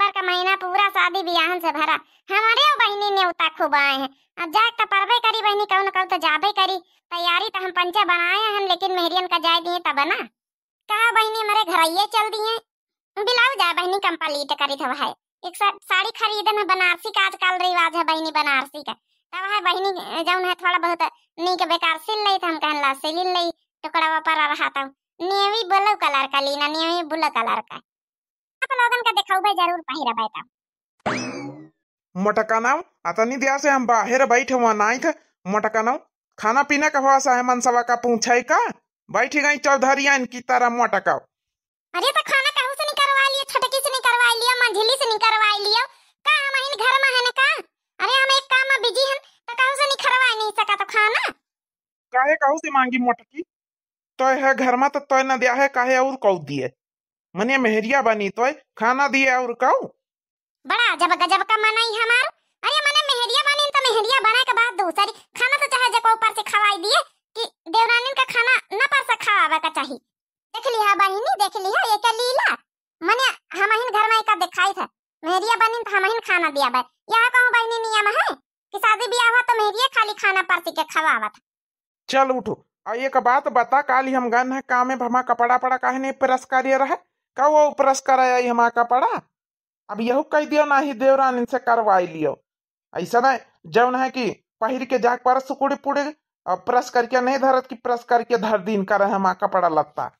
दिसंबर का महीना पूरा शादी बियाहन से भरा हमारे और बहनी ने उतार खूब आए हैं अब जाए तो परबे करी बहनी कहू ना कहूँ तो जाबे करी तैयारी तो हम पंचा बनाए हैं लेकिन मेहरियन का जाए दिए तब ना कहा बहनी हमारे घरइये चल दिए बिलाऊ जाए बहनी कंप्लीट करी था है एक साड़ी खरीदन है बनारसी का आजकल रिवाज है बहनी बनारसी का तब है बहनी जौन है थोड़ा बहुत नीक बेकार सिल रही था तो हम कहला ला सिलिन टुकड़ा टुकड़ा पर रहा था नेवी ब्लू कलर का लीना नेवी ब्लू कलर का अपन लोगन के देखाऊबे दिया से हम बाहर बैठे हुआ ना था मटकानाव खाना पीना का हुआ है मनसवा का पूछाई का बैठी गई चौधरियान की तरह मटकाव अरे तो खाना कहू से नहीं लिया छटकी से नहीं लिया मंझिली से नहीं लिया का हम इन घर में है ना का अरे हम एक काम में बिजी हन तो कहू से नहीं नहीं सका तो खाना काहे कहू से मांगी मोटकी तो है घर में तो तोय ना दिया है काहे और कौ दिए मने मेहरिया बनी तो खाना दिए और कहू बड़ा जब गजब का मन आई हमार अरे मने मेहरिया बनी तो मेहरिया बना के बाद दूसरी खाना तो चाहे जको ऊपर से खवाई दिए कि देवरानी का खाना न पर से खावा का चाहिए देख लिया बनी नहीं देख लिया ये क्या लीला मने हमहिन घर में का दिखाई था मेहरिया बनी तो हमहिन खाना दिया बा यहां कहूं बहिनी नियम है कि शादी ब्याह हुआ तो मेहरिया खाली खाना परती के खवावत चल उठो और एक बात बता काली हम गन है काम में भमा कपड़ा पड़ा काहे नहीं प्रस कार्य रहा कौ वो उपरस कराया का पड़ा अब यहू कह दियो ना ही देवरान इनसे करवाई लियो ऐसा ना जौन है कि पहिर के जाग पर सुकुड़ी पुड़ी प्रस करके नहीं धरत की प्रस करके धर दिन कर है का पड़ा लगता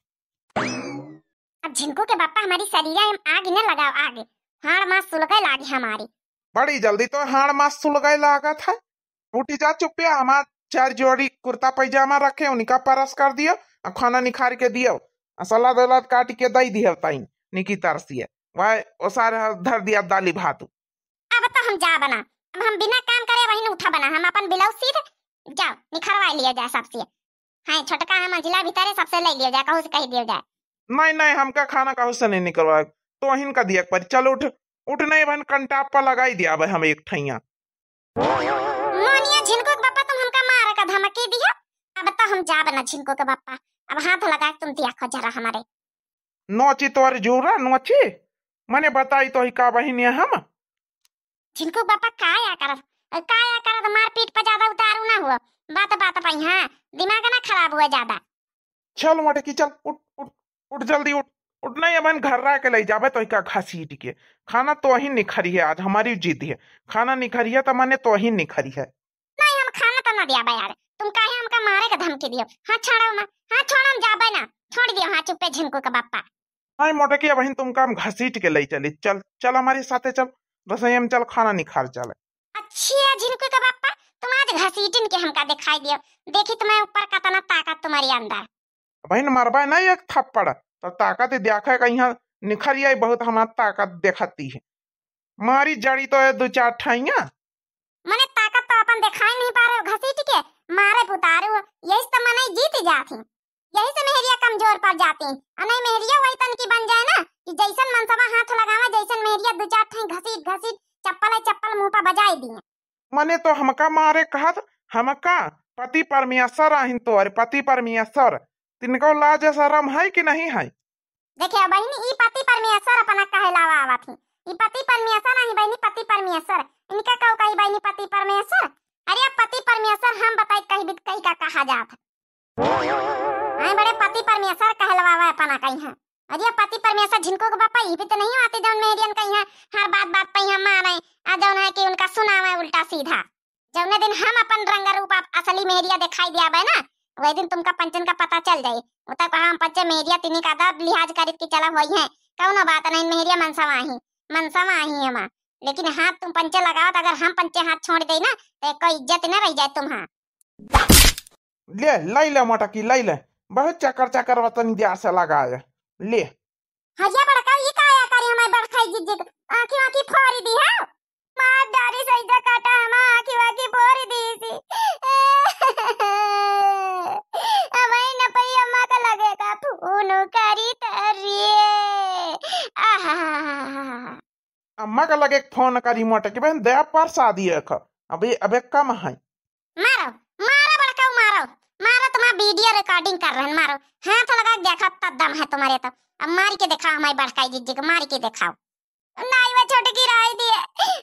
अब झिंकू के बापा हमारी शरीरा आग न लगाओ आग हाड़ मास सुलगए लागी हमारी बड़ी जल्दी तो हाड़ मास गए लागा था उठी जा चुपिया हमार चार जोड़ी कुर्ता पैजामा रखे उनका परस कर दियो खाना निखार के दियो असला दौलत काट के दई दी ताई निकी तरसिए वाय ओसार धर दिया दाली भात अब तो हम जा बना अब हम बिना काम करे वहीं उठा बना हम अपन ब्लाउज सीध जाओ निखरवा लिया जाए सबसे हां छोटका हम मंजिला भीतर सबसे ले लिया जाए कहू से कह दिया जाए नहीं नहीं हमका खाना कहू से नहीं निकलवा तो हिन का दिया पर चल उठ उठ नहीं बन कंटाप पर लगाई दिया भाई हम एक ठैया मोनिया झिनको के पापा तुम हमका मार का धमकी दिया अब तो हम जा बना झिनको के पापा अब हाथ तो लगा तुम दिया खो जरा हमारे नोची तोर जूरा नोची मने बताई तो ही का बहिनी हम जिनको बापा काया करत काया करत तो मारपीट पर ज्यादा उतारू ना हुआ बात बात पई हां दिमाग ना खराब हुआ ज्यादा चल मोटे की चल उठ उठ उठ जल्दी उठ उठना ही अपन घर रह के ले जाबे तो का खासी के खाना तो ही निखरी है आज हमारी जीत है खाना निखरी है तो मैंने तो ही निखरी है नहीं हम खाना तो ना दिया यार तुम काहे हमका मारे का धमकी दियो हां छोड़ो ना हां छोड़ो हम जाबे ना छोड़ दियो हां चुप्पे झिनको का बाप्पा हाय मोटे की बहन तुम काम घसीट के ले चली चल चल हमारे साथे चल बस हम चल खाना निखार चल अच्छी है झिनको का बाप्पा तुम आज घसीटिन के हमका दिखाई दियो देखी तुम्हें ऊपर का तना ताकत तुम्हारी अंदर बहन मारबा ना एक थप्पड़ तो ताकत देखा का यहाँ निखरिया बहुत हमार ताकत देखती है मारी जड़ी तो है दो चार ठाइया मैंने ताकत तो अपन दिखाई नहीं पा रहे मारे पुतारू यही तो मने जीत जाती यही से तो मेहरिया कमजोर पड़ जाती अने मेहरिया वही तन की बन जाए ना कि जैसन मनसवा हाथ लगावे जैसन मेहरिया दो चार ठे घसीट घसीट चप्पल चप्पल मुंह पर बजाई दी मने तो हमका मारे कहत हमका पति परमेश्वर आहिं तो अरे पति परमेश्वर तिनको लाज शरम है कि नहीं है देखिए बहिनी ई पति परमेश्वर अपना कहलावा आवत ही ई पति परमेश्वर नहीं बहिनी पति परमेश्वर इनका कहो कही बहिनी पति परमेश्वर अरे पति परमेश्वर हम कहा जात है आए बड़े पति परमेश्वर कहलवावा है पना कहीं है अरे ये पति परमेश्वर जिनको के बापा ये भी तो नहीं आते जौन मेरियन कहीं है हर बात बात पे हम माने आ जौन है कि उनका सुनावा उल्टा सीधा जौन दिन हम अपन रंग रूप आप असली मेरिया दिखाई दिया ना वही दिन तुमका पंचन का पता चल जाए वो तक हम पंचे मेरिया तिनी का दा लिहाज करित के चला वही है कौनो बात नहीं मेहरिया मनसवा ही मनसवा ही हम लेकिन हाथ तुम पंचे लगाओ तो अगर हम पंचे हाथ छोड़ दे ना तो कोई इज्जत ना रह जाए तुम्हारा ले लाई ले मटकी लाई ले बहुत चक्कर चक्कर वतन दिया से लगा है ले हजिया ये का ये काया करे हमारे बड़ खाई जिज आंखी आंखी फोड़ दी है मार दारी से इधर काटा हम आंखी आंखी फोड़ दी सी हमारी न पई अम्मा का लगेगा फोन करी तरिए आहा अम्मा का लगे फोन करी मोटे के बहन दया पर शादी है अबे अबे कम है वीडियो रिकॉर्डिंग कर रहे हैं मारो हाँ, तो लगा देखा तब दम है तुम्हारे तो अब मार के दिखाओ हमारी बड़काई जीजी को मार के दिखाओ नहीं वह छोटे की राय दिए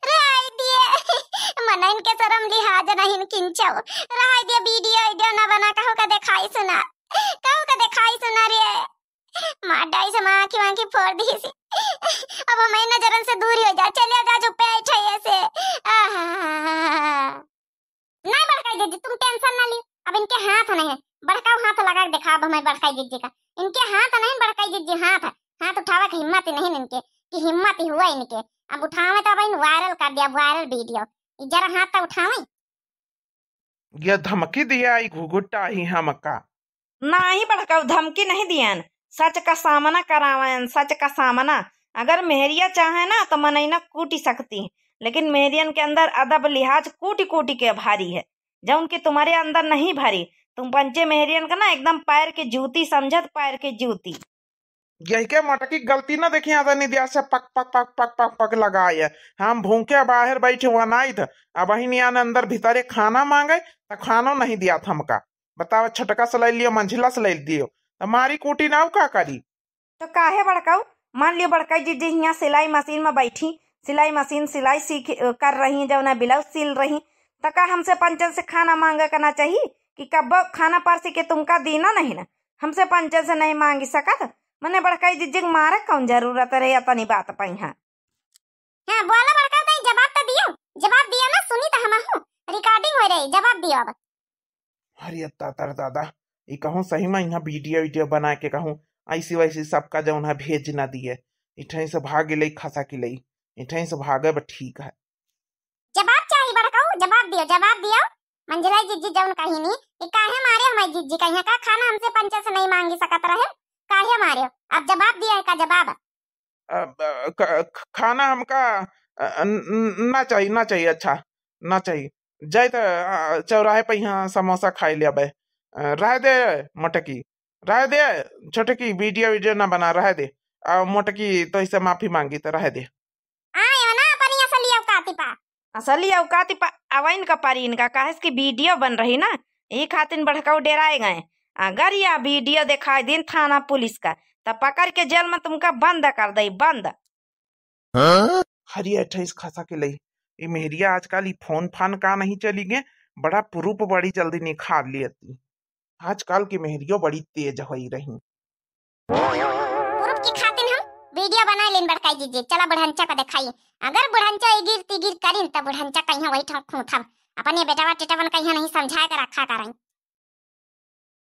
राय दिए मन इनके शर्म लिहाज नहीं किंचो राय दिए वीडियो वीडियो ना बना कहो का दिखाई सुना कहो का दिखाई सुना रे मार डाई से मां की मां की फोड़ दी सी अब हमें नजरन से दूर हो जा आप हमें बड़काई का इनके हाथ है नहीं बड़काई दीजिए हाथ है हाथ उठावे की हिम्मत ही नहीं इनके की हिम्मत ही हुआ इनके अब उठावे तो अब वायरल कर दिया वायरल वीडियो जरा हाथ तो उठावे ये धमकी दिया घुघुट्टा ही हमका नहीं बड़का धमकी नहीं दियन सच का सामना करावन सच का सामना अगर मेहरिया चाहे ना तो मनैना कूटी सकती लेकिन मेहरियन के अंदर अदब लिहाज कूटी कूटी के भारी है जब उनकी तुम्हारे अंदर नहीं भारी तुम पंचे मेहरियन का ना एकदम पैर के जूती समझत पैर के जूती यही के की गलती ना देखी आता निधिया से पक पक पक पक पक पक लगाए हम भूखे बाहर बैठे हुआ ना इधर अब वही अंदर भीतरे खाना मांगे तो खाना नहीं दिया था हमका बताओ छटका से ले लियो मंझिला से ले लियो तो मारी कूटी ना का करी तो काहे बड़काऊ मान लियो बड़का जी जी यहाँ सिलाई मशीन में बैठी सिलाई मशीन सिलाई सीख कर रही ना ब्लाउज सिल रही तो का हमसे पंचन से खाना मांगा करना चाहिए कि कब खाना पारसी के तुमका दीना नहीं ना हमसे पंचर से नहीं मांगी सकत मने बड़काई जिज्जिग मारे कौन जरूरत रे अतनी बात पई हां हाँ, बोला बड़का जवाब तो दियो जवाब दिया ना सुनी रिकॉर्डिंग तो हो रही जवाब दियो अब अरे अत्ता तर दादा सही में वीडियो वीडियो बना के कहूँ ऐसी वैसी सबका जो उन्हें भेज दिए इठही से भाग ले खसा के ले से भागे ठीक है जवाब चाहिए बड़का जवाब दियो जवाब दियो मंजिला जीजी जवन कही नी कि काहे मारे हमारी जीजी कहीं का खाना हमसे पंचा से नहीं मांगी सकत रहे काहे मारे अब जवाब दिया का जवाब खाना हमका ना चाहिए ना चाहिए अच्छा ना चाहिए जाए तो चौराहे पे यहाँ समोसा खाई लिया बे रह दे मटकी रह दे छोटकी वीडियो वीडियो ना बना रह दे और मोटकी तो इसे माफी मांगी तो रह दे असली औकात अवैन का पारी इनका कहे की वीडियो बन रही ना ये खातिर भड़काऊ डेराए गए अगर यह वीडियो दिखाई दिन थाना पुलिस का तब पकड़ के जेल में तुमका बंद कर दे बंद हाँ? हरी अट्ठाईस खासा के लिए ये मेहरिया आजकल फोन फान का नहीं चली गए बड़ा प्रूप बड़ी जल्दी निखार लियती आजकल की मेहरियो बड़ी तेज हो रही मार लेन बड़काई जीजे चला बुढ़ंचा का दिखाई अगर बुढ़ंचा ये गिर तिगिर करीन तब बुढ़ंचा कहीं वही ठोक खूंथम अपने बेटावा टेटावन कहीं नहीं समझा कर रखा करें